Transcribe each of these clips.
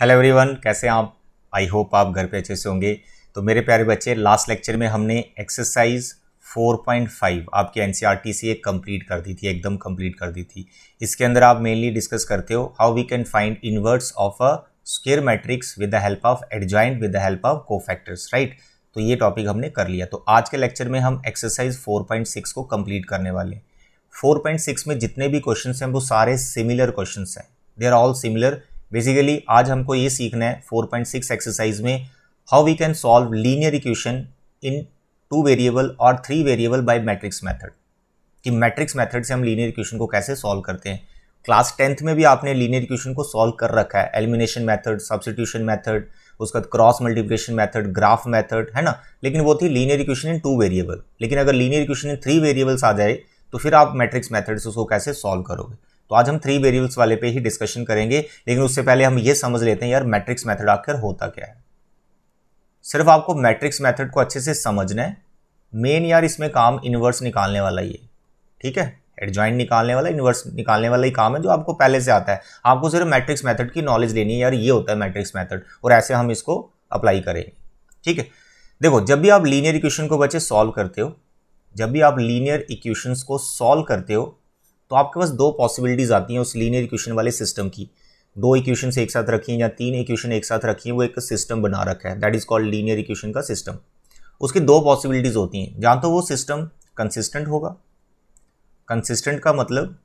Hello everyone कैसे आप I hope आप घर पे अच्छे से होंगे तो मेरे प्यारे बच्चे लास्ट लेक्चर में हमने एक्सरसाइज 4.5 आपकी एन सी e एक कंप्लीट कर दी थी एकदम कंप्लीट कर दी थी इसके अंदर आप मेनली डिस्कस करते हो how we can find inverse of a square matrix with the help of adjoint with the help of cofactors right तो ये टॉपिक हमने कर लिया तो आज के लेक्चर में हम एक्सरसाइज 4.6 को कंप्लीट करने वाले हैं 4.6 में जितने भी क्वेश्चन हैं वो सारे सिमिलर क्वेश्चन हैं they are all similar basically आज हमको ये सीखना है 4.6 एक्सरसाइज में how we can solve linear equation in two variable और three variable by matrix method कि मैट्रिक्स मेथड से हम लीनियर इक्वेशन को कैसे सॉल्व करते हैं क्लास टेंथ में भी आपने लीनियर इक्वेशन को सॉल्व कर रखा है एलिमिनेशन मेथड सब्सिट्यूशन मेथड उसके बाद cross multiplication method graph method है ना लेकिन वो थी linear equation in two variable लेकिन अगर linear equation in three variables आ जाए तो फिर आप मैट्रिक्स मेथड से उसको कैसे सॉल्व करोगे तो आज हम थ्री वेरिएबल्स वाले पे ही डिस्कशन करेंगे लेकिन उससे पहले हम ये समझ लेते हैं यार मैट्रिक्स मेथड आखिर होता क्या है सिर्फ आपको मैट्रिक्स मेथड को अच्छे से समझना है मेन यार इसमें काम इन्वर्स निकालने वाला ही है ठीक है एडजॉइंट निकालने वाला इन्वर्स निकालने वाला ही काम है जो आपको पहले से आता है आपको सिर्फ मैट्रिक्स मेथड की नॉलेज लेनी है यार ये होता है मैट्रिक्स मेथड और ऐसे हम इसको अप्लाई करेंगे ठीक है देखो जब भी आप लीनियर इक्वेशन को बच्चे सॉल्व करते हो जब भी आप लीनियर इक्वेशंस को सॉल्व करते हो तो आपके पास दो पॉसिबिलिटीज़ आती हैं उस लीनियर इक्वेशन वाले सिस्टम की दो इक्वेशन एक साथ रखी हैं या तीन इक्वेशन एक साथ रखी हैं वो एक सिस्टम बना रखा है that is called linear equation का सिस्टम उसकी दो पॉसिबिलिटीज़ होती हैं या तो वो सिस्टम कंसिस्टेंट होगा कंसिस्टेंट का मतलब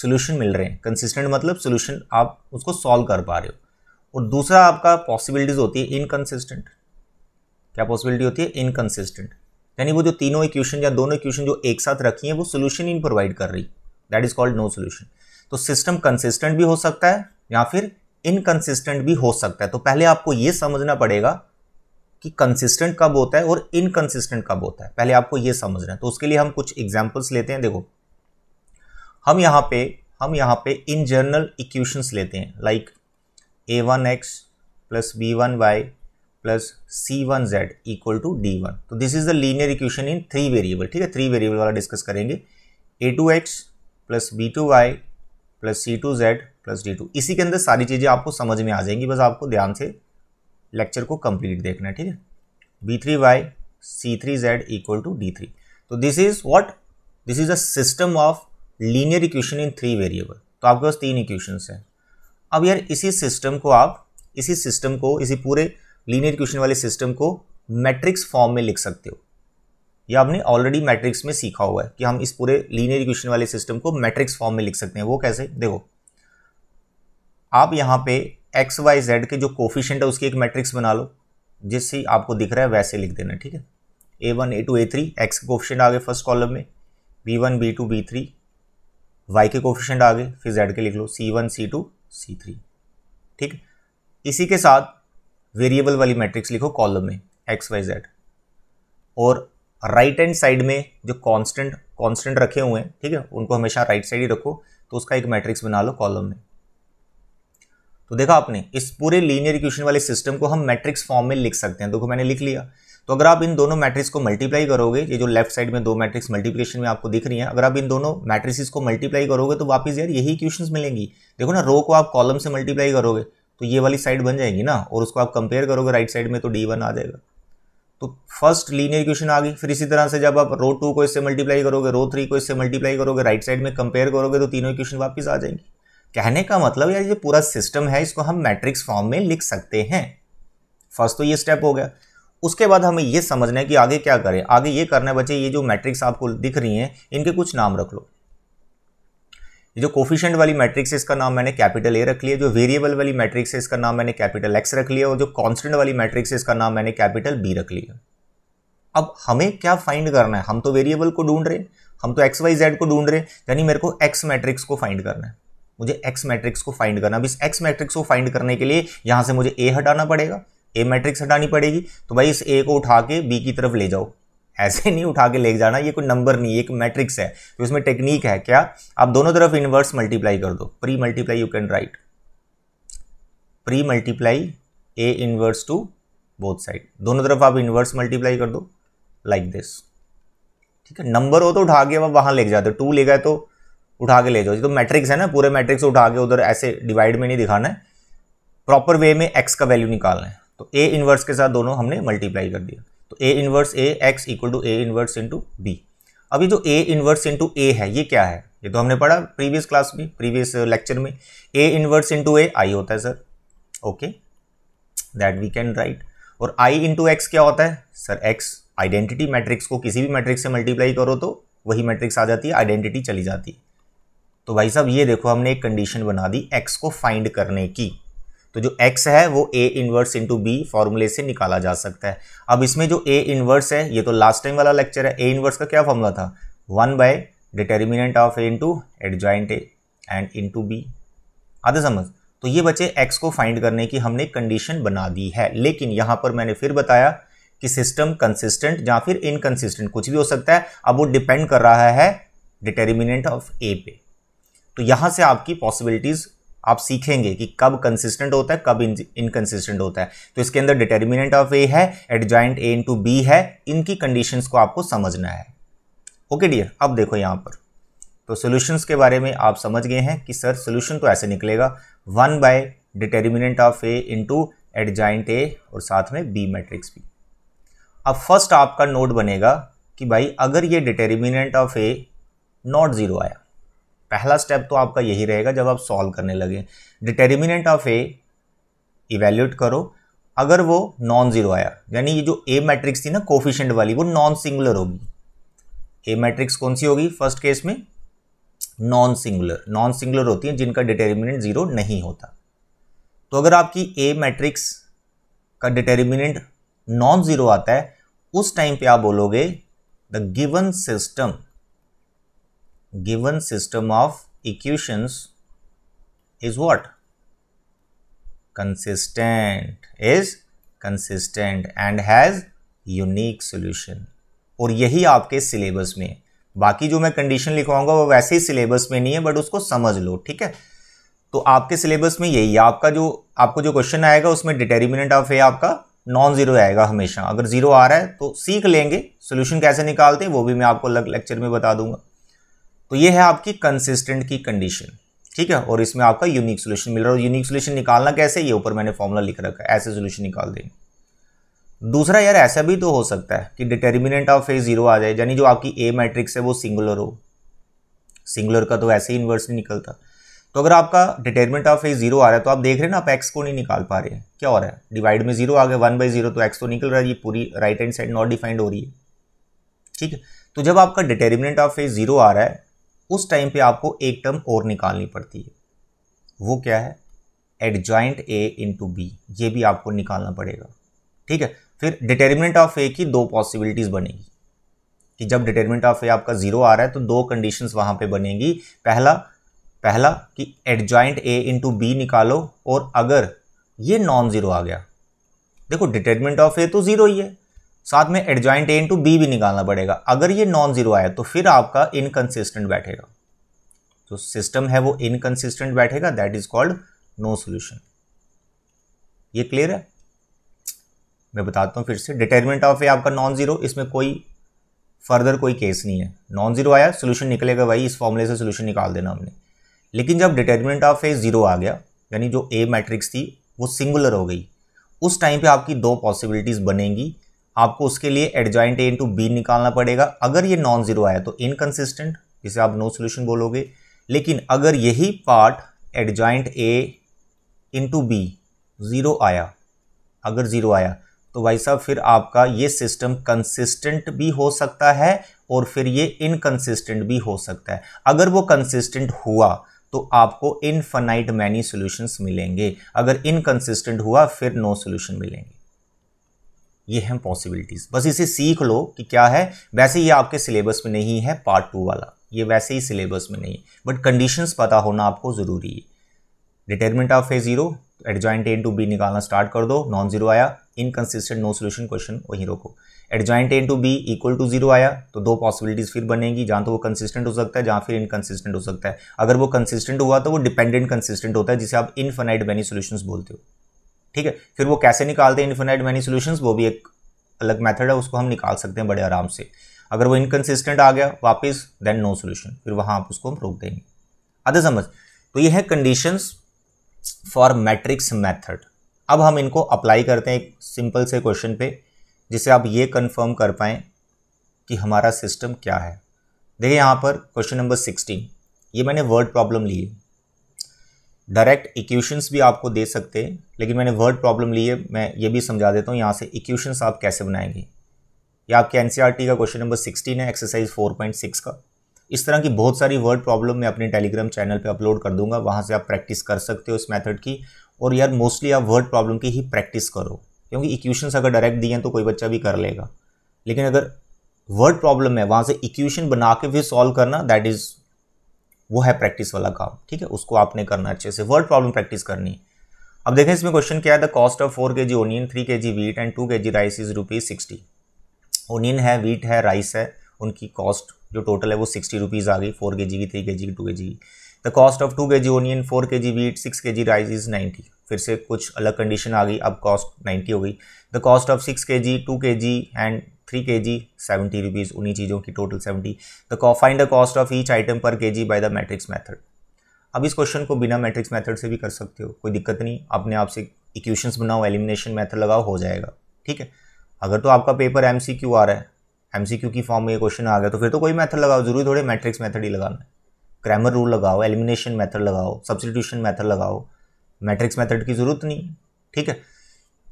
सोल्यूशन मिल रहे हैं कंसिस्टेंट मतलब सोल्यूशन आप उसको सॉल्व कर पा रहे हो और दूसरा आपका पॉसिबिलिटीज़ होती है इनकन्सिस्टेंट क्या पॉसिबिलिटी होती है इनकन्सिस्टेंट यानी वो जो तीनों इक्वेशन या दोनों इक्वेशन जो एक साथ रखी है वो सोल्यूशन ही प्रोवाइड कर रही that is called no solution तो सिस्टम कंसिस्टेंट भी हो सकता है या फिर इनकन्सिस्टेंट भी हो सकता है तो पहले आपको यह समझना पड़ेगा कि कंसिस्टेंट कब होता है और इनकंसिस्टेंट कब होता है पहले आपको यह समझना है तो उसके लिए हम कुछ एग्जाम्पल्स लेते हैं देखो हम यहाँ पे हम यहाँ पे इन जर्नल इक्वेशंस लेते हैं like a one x plus b one y plus c one z equal to d one तो this is the linear equation in three variable ठीक है थ्री वेरिएबल वाला डिस्कस करेंगे a two x plus b two y plus c two z plus d two इसी के अंदर सारी चीज़ें आपको समझ में आ जाएंगी बस आपको ध्यान से लेक्चर को कंप्लीट देखना है ठीक है b three y c three z equal to d three तो this is what this is a system of linear equation in three variable तो आपके पास तीन इक्वेशन हैं अब यार इसी सिस्टम को आप इसी सिस्टम को इसी पूरे लीनियर क्वेश्चन वाले सिस्टम को मैट्रिक्स फॉर्म में लिख सकते हो या आपने ऑलरेडी मैट्रिक्स में सीखा हुआ है कि हम इस पूरे लीनियर क्वेश्चन वाले सिस्टम को मैट्रिक्स फॉर्म में लिख सकते हैं वो कैसे देखो आप यहाँ पे एक्स वाई जेड के जो कोफिशेंट है उसकी एक मैट्रिक्स बना लो जिससे आपको दिख रहा है वैसे लिख देना ठीक है a one a two a three x के कोफिशेंट आ गए फर्स्ट कॉलम में b one b two b three y के कोफिशेंट आ गए फिर जेड के लिख लो c one c two c three ठीक इसी के साथ वेरिएबल वाली मैट्रिक्स लिखो कॉलम में एक्स वाई जेड और राइट हैंड साइड में जो कांस्टेंट कांस्टेंट रखे हुए हैं ठीक है उनको हमेशा राइट साइड ही रखो तो उसका एक मैट्रिक्स बना लो कॉलम में तो देखा आपने इस पूरे लीनियर इक्वेशन वाले सिस्टम को हम मैट्रिक्स फॉर्म में लिख सकते हैं देखो मैंने लिख लिया तो अगर आप इन दोनों मैट्रिक्स को मल्टीप्लाई करोगे ये जो लेफ्ट साइड में दो मैट्रिक्स मल्टीप्लिकेशन में आपको दिख रही है अगर आप इन दोनों मैट्रिसेस को मल्टीप्लाई करोगे तो वापस यार यही इक्वेशन मिलेंगी देखो ना रो को आप कॉलम से मल्टीप्लाई करोगे तो ये वाली साइड बन जाएगी ना और उसको आप कंपेयर करोगे राइट साइड में तो डी वन आ जाएगा तो फर्स्ट लीनियर इक्वेशन आ गई फिर इसी तरह से जब आप रो टू को इससे मल्टीप्लाई करोगे रो थ्री को इससे मल्टीप्लाई करोगे राइट साइड में कंपेयर करोगे तो तीनों इक्वेशन वापस आ जाएंगी कहने का मतलब यार ये पूरा सिस्टम है इसको हम मैट्रिक्स फॉर्म में लिख सकते हैं फर्स्ट तो ये स्टेप हो गया उसके बाद हमें ये समझना है कि आगे क्या करें आगे ये करना है बच्चे ये जो मैट्रिक्स आपको दिख रही हैं इनके कुछ नाम रख लो ये जो कोफिशेंट वाली मैट्रिक्स है इसका नाम मैंने कैपिटल ए रख लिया जो वेरिएबल वाली मैट्रिक्स है इसका नाम मैंने कैपिटल एक्स रख लिया और जो कॉन्स्टेंट वाली मैट्रिक्स है इसका नाम मैंने कैपिटल बी रख लिया अब हमें क्या फाइंड करना है हम तो वेरिएबल को ढूंढ रहे हैं हम तो एक्स वाई जेड को ढूंढ रहे हैं यानी मेरे को एक्स मैट्रिक्स को फाइंड करना है मुझे एक्स मैट्रिक्स को फाइंड करना अब इस एक्स मैट्रिक्स को फाइंड करने के लिए यहाँ से मुझे ए हटाना पड़ेगा ए मैट्रिक्स हटानी पड़ेगी तो भाई इस ए को उठा के बी की तरफ ले जाओ ऐसे नहीं उठा के ले जाना ये कोई नंबर नहीं एक मैट्रिक्स है तो इसमें टेक्निक है क्या आप दोनों तरफ इन्वर्स मल्टीप्लाई कर दो pre multiply you can write pre multiply A inverse to both side दोनों तरफ आप इन्वर्स मल्टीप्लाई कर दो लाइक दिस ठीक है नंबर हो तो उठा के आप वहां ले जाते हो टू ले गए तो उठा के ले जाओ तो मैट्रिक्स है ना पूरे मैट्रिक्स उठा के उधर ऐसे डिवाइड में नहीं दिखाना है प्रॉपर वे में एक्स का वैल्यू निकालना है तो ए इन्वर्स के साथ दोनों हमने मल्टीप्लाई कर दिया तो A inverse A x equal to A inverse into B अभी जो ए इन्वर्स इंटू ए है ये क्या है ये तो हमने पढ़ा प्रीवियस क्लास में प्रीवियस लेक्चर uh, में A inverse into A I होता है sir okay that we can write और आई इंटू एक्स क्या होता है सर एक्स आइडेंटिटी मैट्रिक्स को किसी भी मैट्रिक्स से मल्टीप्लाई करो तो वही मैट्रिक्स आ जाती है आइडेंटिटी चली जाती है तो भाई साहब ये देखो हमने एक कंडीशन बना दी एक्स को फाइंड करने की तो जो x है वो a इन्वर्स इंटू बी फॉर्मूले से निकाला जा सकता है अब इसमें जो a इनवर्स है ये तो लास्ट टाइम वाला लेक्चर है a इन्वर्स का क्या फॉर्मूला था one by determinant of A into adjoint A and into B आधे समझ तो ये बच्चे x को फाइंड करने की हमने कंडीशन बना दी है लेकिन यहाँ पर मैंने फिर बताया कि सिस्टम कंसिस्टेंट या फिर इनकन्सिस्टेंट कुछ भी हो सकता है अब वो डिपेंड कर रहा है डिटर्मिनेंट ऑफ ए पे तो यहाँ से आपकी पॉसिबिलिटीज़ आप सीखेंगे कि कब कंसिस्टेंट होता है कब इनकन्सिस्टेंट होता है तो इसके अंदर डिटर्मिनेंट ऑफ ए है एडजॉइंट ए इंटू बी है इनकी कंडीशंस को आपको समझना है ओके डियर अब देखो यहां पर तो सोल्यूशंस के बारे में आप समझ गए हैं कि सर सोल्यूशन तो ऐसे निकलेगा one by determinant of A into adjoint A और साथ में बी मैट्रिक्स भी अब फर्स्ट आपका नोट बनेगा कि भाई अगर ये determinant of A not zero आया पहला स्टेप तो आपका यही रहेगा जब आप सॉल्व करने लगे डिटर्मिनेंट ऑफ ए इवेल्यूट करो अगर वो नॉन जीरो आया यानी ये जो ए मैट्रिक्स थी ना कोफिशेंट वाली वो नॉन सिंगुलर होगी ए मैट्रिक्स कौन सी होगी फर्स्ट केस में नॉन सिंगुलर नॉन सिंगुलर होती है जिनका डिटर्मिनेंट जीरो नहीं होता तो अगर आपकी ए मैट्रिक्स का डिटर्मिनेंट नॉन जीरो आता है उस टाइम पे आप बोलोगे the given system given system of equations is what? Consistent is consistent and has unique solution. और यही आपके सिलेबस में बाकी जो मैं कंडीशन लिखवाऊंगा वो वैसे ही सिलेबस में नहीं है बट उसको समझ लो ठीक है तो आपके सिलेबस में यही है आपका जो आपको जो क्वेश्चन आएगा उसमें डिटर्मिनेंट ऑफ ए आपका नॉन जीरो आएगा हमेशा अगर जीरो आ रहा है तो सीख लेंगे सोल्यूशन कैसे निकालते हैं वो भी मैं आपको अलग लेक्चर में बता दूंगा तो ये है आपकी कंसिस्टेंट की कंडीशन ठीक है और इसमें आपका यूनिक सोल्यूशन मिल रहा है और यूनिक सोल्यूशन निकालना कैसे ये ऊपर मैंने फॉर्मूला लिख रखा है ऐसे सोल्यूशन निकाल देंगे दूसरा यार ऐसा भी तो हो सकता है कि डिटर्मिनेंट ऑफ ए जीरो आ जाए यानी जो आपकी ए मैट्रिक्स है वो सिंगुलर हो सिंगुलर का तो ऐसे ही इन्वर्स नहीं निकलता तो अगर आपका डिटर्मिनेंट ऑफ ए जीरो आ रहा है तो आप देख रहे हैं ना आप एक्स को नहीं निकाल पा रहे हैं क्या हो रहा है डिवाइड में जीरो आ गया वन बाई जीरो तो एक्स तो निकल रहा है ये पूरी right hand side not defined हो रही है ठीक है तो जब आपका डिटर्मिनेंट ऑफ ए जीरो आ रहा है उस टाइम पे आपको एक टर्म और निकालनी पड़ती है वो क्या है एडजॉइंट ए इंटू बी ये भी आपको निकालना पड़ेगा ठीक है फिर डिटर्मिनेंट ऑफ ए की दो पॉसिबिलिटीज़ बनेगी कि जब डिटर्मिनेंट ऑफ ए आपका ज़ीरो आ रहा है तो दो कंडीशन वहां पर बनेगी पहला पहला कि एडजॉइंट ए इंटू बी निकालो और अगर ये नॉन ज़ीरो आ गया देखो डिटर्मिनेंट ऑफ ए तो ज़ीरो ही है साथ में एडजॉइंट ए इंटू बी भी निकालना पड़ेगा अगर ये नॉन जीरो आया तो फिर आपका इनकन्सिस्टेंट बैठेगा जो तो सिस्टम है वो इनकन्सिस्टेंट बैठेगा that is called no solution ये क्लियर है मैं बताता हूँ फिर से डिटर्मिनेंट ऑफ ए आपका नॉन जीरो इसमें कोई फर्दर कोई केस नहीं है नॉन जीरो आया सोल्यूशन निकलेगा वही इस फॉर्मूले से सोल्यूशन निकाल देना हमने लेकिन जब डिटर्मिनेंट ऑफ ए जीरो आ गया यानी जो ए मैट्रिक्स थी वो सिंगुलर हो गई उस टाइम पे आपकी दो पॉसिबिलिटीज़ बनेंगी आपको उसके लिए एडजॉइंट ए इंटू बी निकालना पड़ेगा अगर ये नॉन जीरो आया तो इनकन्सिस्टेंट जिसे आप नो सोल्यूशन बोलोगे लेकिन अगर यही part adjoint A into B zero आया अगर ज़ीरो आया तो भाई साहब फिर आपका ये सिस्टम कंसिस्टेंट भी हो सकता है और फिर ये इनकन्सिस्टेंट भी हो सकता है अगर वो कंसिस्टेंट हुआ तो आपको इनफनाइट मैनी सोल्यूशंस मिलेंगे अगर इनकन्सिस्टेंट हुआ फिर नो सोल्यूशन मिलेंगे ये हैं पॉसिबिलिटीज़ बस इसे सीख लो कि क्या है वैसे ये आपके सिलेबस में नहीं है पार्ट टू वाला ये वैसे ही सिलेबस में नहीं है बट कंडीशंस पता होना आपको ज़रूरी है determinant of A zero adjoint A into B निकालना स्टार्ट कर दो नॉन जीरो आया इनकन्सिस्टेंट नो सोल्यूशन क्वेश्चन वहीं रोको adjoint A into B equal to zero आया तो दो पॉसिबिलिटीज़ फिर बनेगी जहाँ तो वो कंसिस्टेंट हो सकता है जहाँ फिर इनकन्सिस्टेंट हो सकता है अगर वो कंसिस्टेंट हुआ तो वो डिपेंडेंट कंसिस्टेंट होता है जिसे आप इनफाइनाइट वेनी सोल्यूशन बोलते हो ठीक है फिर वो कैसे निकालते हैं इन्फिनाइट मैनी सोल्यूशन वो भी एक अलग मैथड है उसको हम निकाल सकते हैं बड़े आराम से अगर वो इनकन्सिस्टेंट आ गया वापस देन नो सोल्यूशन फिर वहाँ आप उसको हम रोक देंगे आधे समझ तो ये है कंडीशंस फॉर मैट्रिक्स मेथड अब हम इनको अप्लाई करते हैं एक सिंपल से क्वेश्चन पे जिसे आप ये कंफर्म कर पाए कि हमारा सिस्टम क्या है देखिए यहाँ पर क्वेश्चन नंबर सिक्सटीन ये मैंने वर्ड प्रॉब्लम ली है डायरेक्ट इक्वेशंस भी आपको दे सकते हैं लेकिन मैंने वर्ड प्रॉब्लम ली है मैं ये भी समझा देता हूँ यहाँ से इक्वेशंस आप कैसे बनाएंगे ये आपके एन e का क्वेश्चन नंबर सिक्सटीन है एक्सरसाइज फोर पॉइंट सिक्स का इस तरह की बहुत सारी वर्ड प्रॉब्लम मैं अपने टेलीग्राम चैनल पर अपलोड कर दूंगा वहाँ से आप प्रैक्टिस कर सकते हो इस मैथड की और यार मोस्टली आप वर्ड प्रॉब्लम की ही प्रैक्टिस करो क्योंकि इक्वेशंस अगर डायरेक्ट दिए हैं तो कोई बच्चा भी कर लेगा लेकिन अगर वर्ड प्रॉब्लम है वहाँ से इक्वेशन बना के फिर सॉल्व करना दैट इज़ वो है प्रैक्टिस वाला काम ठीक है उसको आपने करना अच्छे से वर्ड प्रॉब्लम प्रैक्टिस करनी है अब देखें इसमें क्वेश्चन क्या है the cost of four K G onion three K G wheat and two K G rice is rupees sixty onion है वीट है राइस है उनकी कॉस्ट जो टोटल है वो सिक्सटी रुपीज़ आ गई फोर के जी की थ्री के जी की टू के जी की the cost of to K G onion four K G wheat six K G rice is ninety फिर से कुछ अलग कंडीशन आ गई अब कॉस्ट नाइन्टी हो गई the cost of six K ji to K ji and three K ji seventy rupees उन्हीं चीज़ों की total seventy the find the cost of each item per K G by the matrix method अब इस question को बिना matrix method से भी कर सकते हो कोई दिक्कत नहीं अपने आप से इक्वेशंस बनाओ एलिमिनेशन मैथड लगाओ हो जाएगा ठीक है अगर तो आपका पेपर एम सी क्यू आ रहा है एम सी क्यू की फॉर्म में ये क्वेश्चन आ गया तो फिर तो कोई मैथड लगाओ जरूरी थोड़े मैट्रिक्स मैथड ही लगाना है क्रैमर रूल लगाओ एलिमिनेशन मैथड लगाओ सब्सिट्यूशन मैथड लगाओ मैट्रिक्स मैथड की ज़रूरत नहीं ठीक है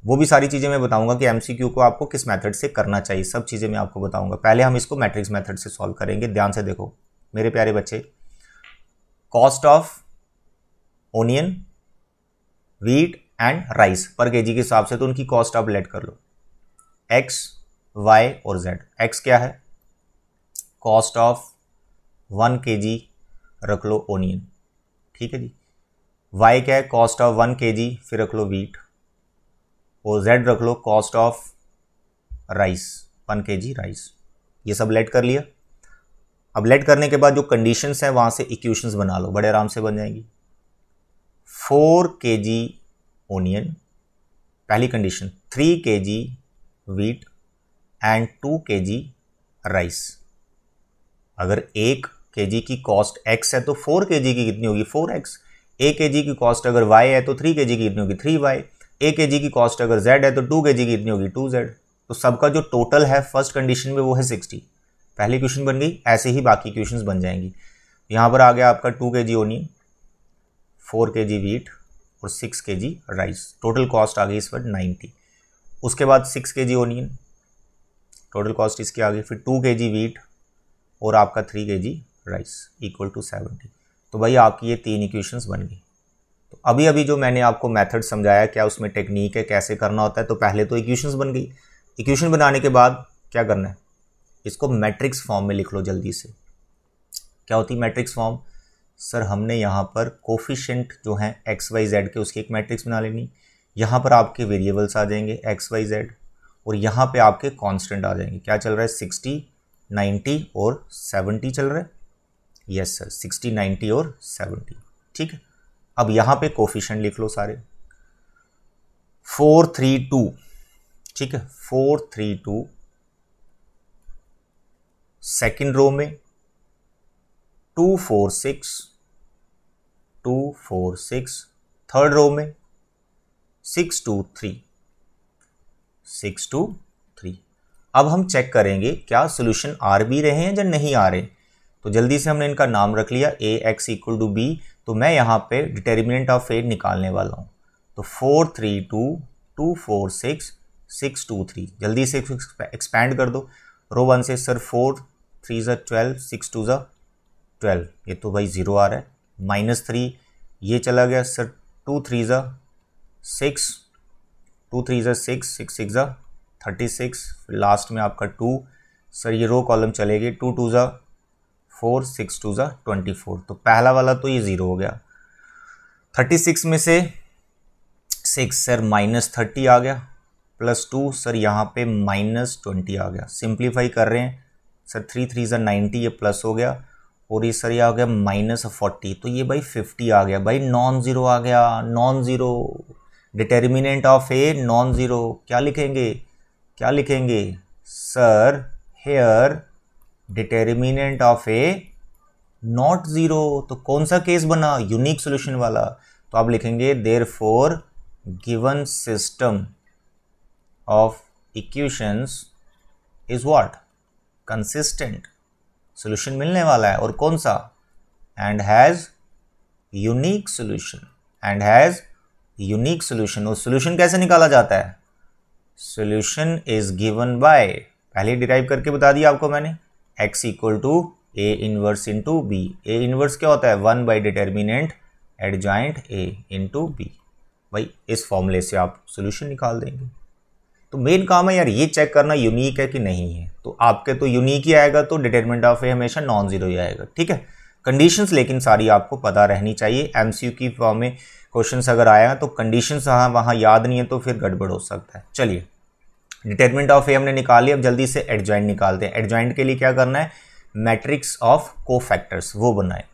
वो भी सारी चीज़ें मैं बताऊंगा कि एम को आपको किस मेथड से करना चाहिए सब चीज़ें मैं आपको बताऊंगा पहले हम इसको मैट्रिक्स मेथड से सॉल्व करेंगे ध्यान से देखो मेरे प्यारे बच्चे cost of onion wheat and rice per K जी के हिसाब से तो उनकी कॉस्ट आप लेट कर लो एक्स वाई और जेड एक्स क्या है कॉस्ट ऑफ वन के जी रख लो ओनियन ठीक है जी वाई क्या है कॉस्ट ऑफ वन के जी फिर रख लो वीट वो जेड रख लो cost of rice one K G rice ये सब लेट कर लिया अब लेट करने के बाद जो कंडीशंस हैं वहां से इक्वेशंस बना लो बड़े आराम से बन जाएंगी फोर के जी ओनियन पहली condition three K G wheat and two K G rice अगर एक के जी की कॉस्ट एक्स है तो फोर के जी की कितनी होगी फोर एक्स एक के जी की कॉस्ट अगर वाई है तो थ्री के जी की कितनी होगी थ्री वाई एक के जी की कॉस्ट अगर जेड है तो टू के जी की इतनी होगी टू जेड तो सबका जो टोटल है फर्स्ट कंडीशन में वो है सिक्सटी पहली क्वेश्चन बन गई ऐसे ही बाकी क्वेश्चन बन जाएंगी यहाँ पर आ गया आपका to K G onion four K G wheat और six K G rice total cost आ गई इस पर नाइन्टी उसके बाद six K G onion total cost इसकी आ गई फिर टू के जी वीट और आपका three K G rice equal to seventy तो भाई आपकी ये तीन इक्वेशंस बन गई तो अभी अभी जो मैंने आपको मेथड समझाया क्या उसमें टेक्निक है कैसे करना होता है तो पहले तो इक्वेशंस बन गई इक्वेशन बनाने के बाद क्या करना है इसको मैट्रिक्स फॉर्म में लिख लो जल्दी से क्या होती है मैट्रिक्स फॉर्म सर हमने यहाँ पर कोफिशेंट जो हैं एक्स वाई जेड के उसकी एक मैट्रिक्स बना लेनी यहाँ पर आपके वेरिएबल्स आ जाएंगे एक्स वाई जेड और यहाँ पे आपके कांस्टेंट आ जाएंगे क्या चल रहा है सिक्सटी नाइन्टी और सेवेंटी चल रहा है यस सर सिक्सटी नाइन्टी और सेवेंटी ठीक है अब यहां पे कोफिशेंट लिख लो सारे फोर थ्री टू ठीक है four three two second row में two four six two four six third row में six two three six two three अब हम चेक करेंगे क्या सोल्यूशन आर भी रहे हैं या नहीं आ रहे तो जल्दी से हमने इनका नाम रख लिया A x equal to B तो मैं यहाँ पे डिटर्मिनेंट ऑफ एट निकालने वाला हूँ तो four three two two four six six two three जल्दी से एक्सपैंड कर दो रो वन से सर फोर थ्री ज़ा ट्वेल्व सिक्स टू ज़ा ट्वेल्व ये तो भाई ज़ीरो आ रहा है माइनस थ्री ये चला गया सर टू थ्री ज़ा सिक्स टू थ्री ज़ा सिक्स सिक्स सिक्स ज़ा थर्टी सिक्स लास्ट में आपका टू सर ये रो कॉलम चले गए टू टू ज़ा फोर सिक्स टू ज़ा ट्वेंटी फोर तो पहला वाला तो ये ज़ीरो हो गया थर्टी सिक्स में से सिक्स सर माइनस थर्टी आ गया प्लस टू सर यहाँ पे माइनस ट्वेंटी आ गया सिंप्लीफाई कर रहे हैं सर थ्री थ्री ज़ा नाइन्टी ये प्लस हो गया और ये सर ये आ गया माइनस फोर्टी तो ये भाई फिफ्टी आ गया भाई नॉन ज़ीरो आ गया non zero determinant of A non zero क्या लिखेंगे क्या लिखेंगे sir here determinant of A not zero तो कौन सा केस बना यूनिक सोल्यूशन वाला तो आप लिखेंगे therefore given system of equations is what consistent solution मिलने वाला है और कौन सा and has unique solution and has unique solution और सोल्यूशन कैसे निकाला जाता है सोल्यूशन इज गिवन बाय पहले डिराइव करके बता दिया आपको मैंने x equal to A inverse into B A inverse क्या होता है one by determinant adjoint A into B भाई इस फॉर्मूले से आप सोल्यूशन निकाल देंगे तो मेन काम है यार ये चेक करना यूनिक है कि नहीं है तो आपके तो यूनिक ही आएगा तो डिटर्मिनेंट ऑफ ए हमेशा नॉन जीरो ही आएगा ठीक है कंडीशंस लेकिन सारी आपको पता रहनी चाहिए एमसीयू की फॉर्म में क्वेश्चंस अगर आया तो कंडीशंस हाँ, वहाँ याद नहीं है तो फिर गड़बड़ हो सकता है चलिए डिटर्मेंट ऑफ ए हमने निकाली अब जल्दी से एडजॉइंट निकालते हैं एडजॉइंट के लिए क्या करना है मैट्रिक्स ऑफ को फैक्टर्स वो बनाए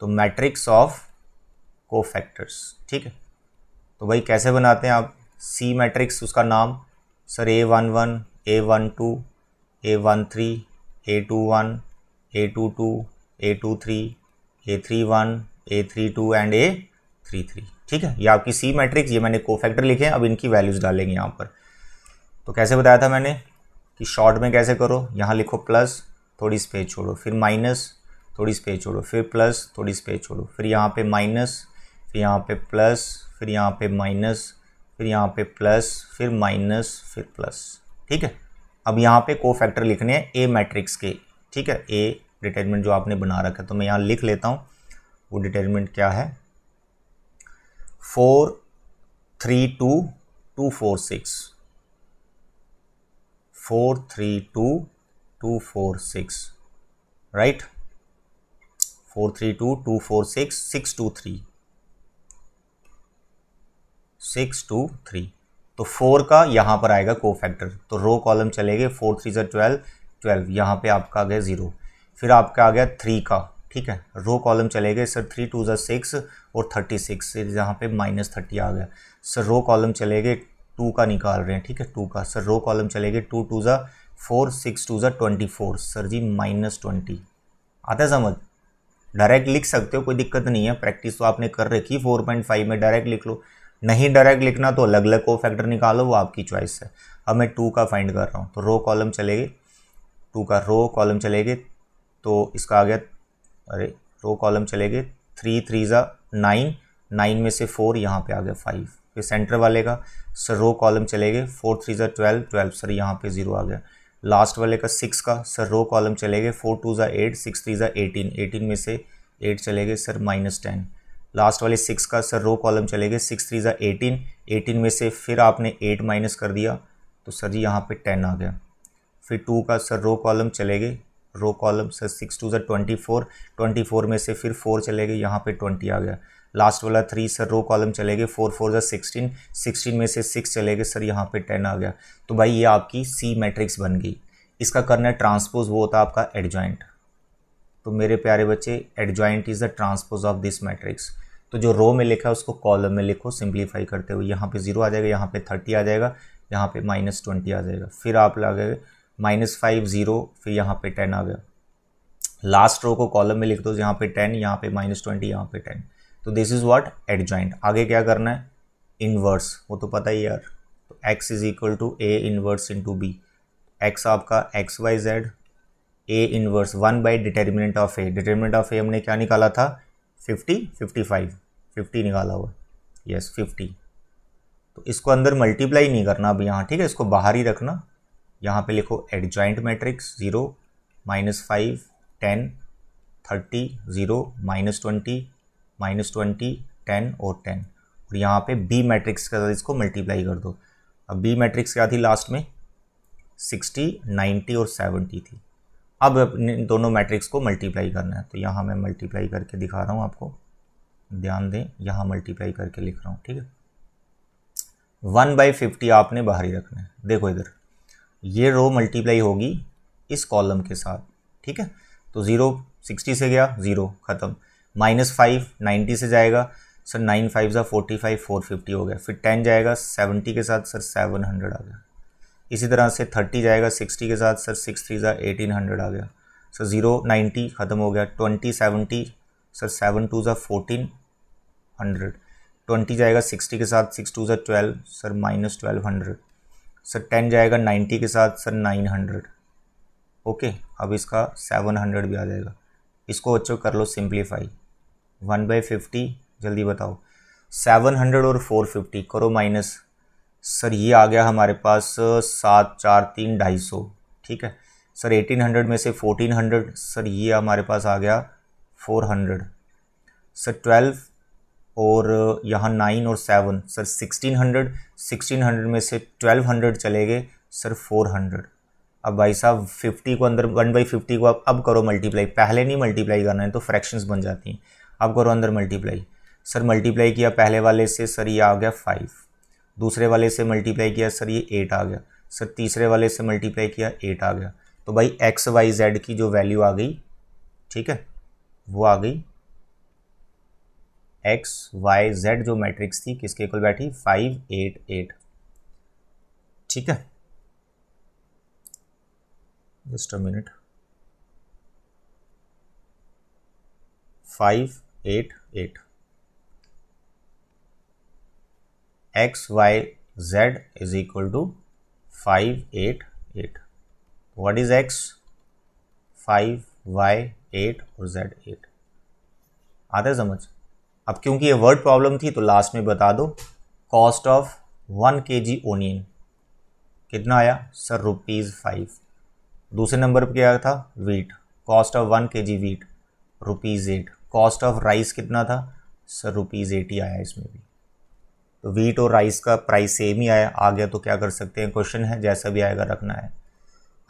तो मैट्रिक्स ऑफ को फैक्टर्स ठीक है तो भाई कैसे बनाते हैं आप सी मैट्रिक्स उसका नाम sir a one one a one two a one three a two one a two two a two three a three one a three two and a three three ठीक है ये आपकी सी मैट्रिक्स ये मैंने को factor लिखे हैं अब इनकी वैल्यूज़ डालेंगे यहाँ पर तो कैसे बताया था मैंने कि शॉर्ट में कैसे करो यहाँ लिखो प्लस थोड़ी स्पेस छोड़ो फिर माइनस थोड़ी स्पेस छोड़ो फिर प्लस थोड़ी स्पेस छोड़ो फिर यहाँ पे माइनस फिर यहाँ पे प्लस फिर यहाँ पे माइनस फिर यहाँ पे प्लस फिर माइनस फिर प्लस ठीक है अब यहाँ पे को फैक्टर लिखने हैं ए मैट्रिक्स के ठीक है ए डिटर्मिनेंट जो आपने बना रखा है तो मैं यहाँ लिख लेता हूँ वो डिटर्मिनेंट क्या है four three two two four six two right four six two three तो फोर का यहाँ पर आएगा को फैक्टर तो रो कॉलम चले गए फोर थ्री जो ट्वेल्व ट्वेल्व यहाँ पे आपका आ गया ज़ीरो फिर आपका आ गया थ्री का ठीक है रो कॉलम चले गए सर थ्री टू ज़र सिक्स और थर्टी सिक्स यहाँ पे माइनस थर्टी आ गया सर रो कॉलम चले गए टू का निकाल रहे हैं ठीक है टू का सर रो कॉलम चले गए टू टू ज़ा फोर सिक्स टू ज़ा twenty four sir ji minus twenty आता है समझ डायरेक्ट लिख सकते हो कोई दिक्कत नहीं है प्रैक्टिस तो आपने कर रखी फोर पॉइंट फाइव में डायरेक्ट लिख लो नहीं डायरेक्ट लिखना तो अलग अलग को फैक्टर निकालो वो आपकी चॉइस है अब मैं टू का फाइंड कर रहा हूँ तो रो कॉलम चले गए टू का रो कॉलम चले गए तो इसका आ गया अरे रो कॉलम चले गए थ्री थ्री ज़ा नाइन नाइन में से फोर यहाँ पे आ गया फाइव ये सेंटर वाले का सर रो कॉलम चले गए फोर थ्री ज़ा ट्वेल्व ट्वेल्व सर यहाँ पे जीरो आ गया लास्ट वाले का सिक्स का सर रो कॉलम चले गए फोर टू ज़ा एट सिक्स थ्री ज़ा एटीन एटीन में से एट चले गए सर माइनस टेन लास्ट वाले सिक्स का सर रो कॉलम चले गए सिक्स थ्री ज़ा एटीन एटीन में से फिर आपने एट माइनस कर दिया तो सर जी यहाँ पर टेन आ गया फिर टू का सर रो कॉलम चले गए row column sir six two ज़ा ट्वेंटी फोर ट्वेंटी फोर में से फिर फोर चले गए यहाँ पर ट्वेंटी आ गया लास्ट वाला थ्री सर रो कॉलम चले गए फोर फोर जो सिक्सटीन सिक्सटीन में से सिक्स चले गए सर यहाँ पे टेन आ गया तो भाई ये आपकी सी मैट्रिक्स बन गई इसका करना है ट्रांसपोज वो होता है आपका एडजॉइंट तो मेरे प्यारे बच्चे adjoint is the transpose of this matrix तो जो रो में लिखा है उसको कॉलम में लिखो सिंप्लीफाई करते हुए यहाँ पे जीरो आ जाएगा यहाँ पे थर्टी आ जाएगा यहाँ पे माइनस ट्वेंटी आ जाएगा फिर आप ला गए माइनस फाइव ज़ीरो फिर यहाँ पे टेन आ गया लास्ट रो को कॉलम में लिख दो यहाँ पे टेन यहाँ पे माइनस ट्वेंटी यहाँ पे टेन तो दिस इज व्हाट एडजॉइंट आगे क्या करना है इनवर्स वो तो पता ही यार तो x is equal to A inverse into B x आपका x Y z A inverse one by determinant of A determinant of A हमने क्या निकाला था फिफ्टी फिफ्टी फाइव फिफ्टी निकाला हुआ यस फिफ्टी तो इसको अंदर मल्टीप्लाई नहीं करना अब यहाँ ठीक है इसको बाहर ही रखना यहाँ पे लिखो adjoint matrix zero minus five ten thirty zero minus twenty minus twenty ten और टेन और यहाँ पे बी मैट्रिक्स के साथ इसको मल्टीप्लाई कर दो अब बी मैट्रिक्स क्या थी लास्ट में सिक्सटी नाइन्टी और सेवेंटी थी अब इन दोनों मैट्रिक्स को मल्टीप्लाई करना है तो यहाँ मैं मल्टीप्लाई करके दिखा रहा हूँ आपको ध्यान दें यहाँ मल्टीप्लाई करके लिख रहा हूँ ठीक है वन बाई फिफ्टी आपने बाहर ही रखना है देखो इधर ये रो मल्टीप्लाई होगी इस कॉलम के साथ ठीक है तो ज़ीरो सिक्सटी से गया ज़ीरो ख़त्म माइनस फाइव नाइन्टी से जाएगा सर नाइन फाइव ज़ा फोर्टी फाइव फोर फिफ्टी हो गया फिर टेन जाएगा सेवेंटी के साथ सर सेवन हंड्रेड आ गया इसी तरह से थर्टी जाएगा सिक्सटी के साथ सर सिक्स थ्री ज़ा एटीन हंड्रेड आ गया सर ज़ीरो नाइन्टी ख़त्म हो गया twenty seventy sir seven two ज़ा फोर्टीन हंड्रेड ट्वेंटी जाएगा सिक्सटी के साथ सिक्स टू ज़ा twelve sir minus twelve hundred sir ten जाएगा नाइन्टी के साथ सर नाइन हंड्रेड ओके अब इसका सेवन हंड्रेड भी आ जाएगा इसको बच्चों कर लो सिंप्लीफाई वन बाई फिफ्टी जल्दी बताओ सेवन हंड्रेड और फोर फिफ्टी करो माइनस सर ये आ गया हमारे पास सात चार तीन ढाई सौ ठीक है सर एटीन हंड्रेड में से फोर्टीन हंड्रेड सर ये हमारे पास आ गया फोर हंड्रेड सर ट्वेल्व और यहाँ नाइन और seven sir sixteen hundred sixteen hundred में से ट्वेल्व हंड्रेड चले गए सर फोर हंड्रेड अब भाई साहब फिफ्टी को अंदर वन बाई फिफ्टी को आप अब करो मल्टीप्लाई पहले नहीं मल्टीप्लाई करना है तो फ्रैक्शंस बन जाती हैं अब करो अंदर मल्टीप्लाई सर मल्टीप्लाई किया पहले वाले से सर ये आ गया फाइव दूसरे वाले से मल्टीप्लाई किया सर ये एट आ गया सर तीसरे वाले से मल्टीप्लाई किया एट आ गया तो भाई एक्स वाई जेड की जो वैल्यू आ गई ठीक है वो आ गई एक्स वाई जेड जो मैट्रिक्स थी किसके इक्वल बैठी फाइव एट एट ठीक है just a minute 588 x y z is equal to 588 what is x 5 y 8 और z 8 आता है समझ अब क्योंकि ये वर्ड प्रॉब्लम थी तो लास्ट में बता दो cost of one K G onion कितना आया सर रुपीज़ फाइव दूसरे नंबर पर क्या था wheat cost of one K G wheat rupees eight cost of rice कितना था सर रुपीज़ एट ही आया इसमें भी तो वीट और राइस का प्राइस सेम ही आया आ गया तो क्या कर सकते हैं क्वेश्चन है जैसा भी आएगा रखना है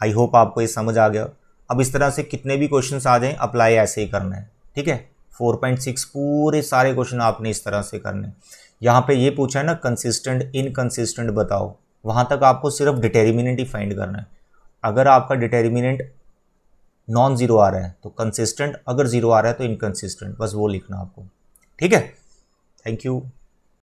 आई होप आपको ये समझ आ गया अब इस तरह से कितने भी क्वेश्चन आ जाएँ अप्लाई ऐसे ही करना है ठीक है 4.6 पूरे सारे क्वेश्चन आपने इस तरह से करने यहाँ पे ये पूछा है ना कंसिस्टेंट इनकन्सिस्टेंट बताओ वहाँ तक आपको सिर्फ डिटर्मिनेंट ही फाइंड करना है अगर आपका डिटर्मिनेंट नॉन ज़ीरो आ रहा है तो कंसिस्टेंट अगर ज़ीरो आ रहा है तो इनकन्सिस्टेंट बस वो लिखना आपको ठीक है थैंक यू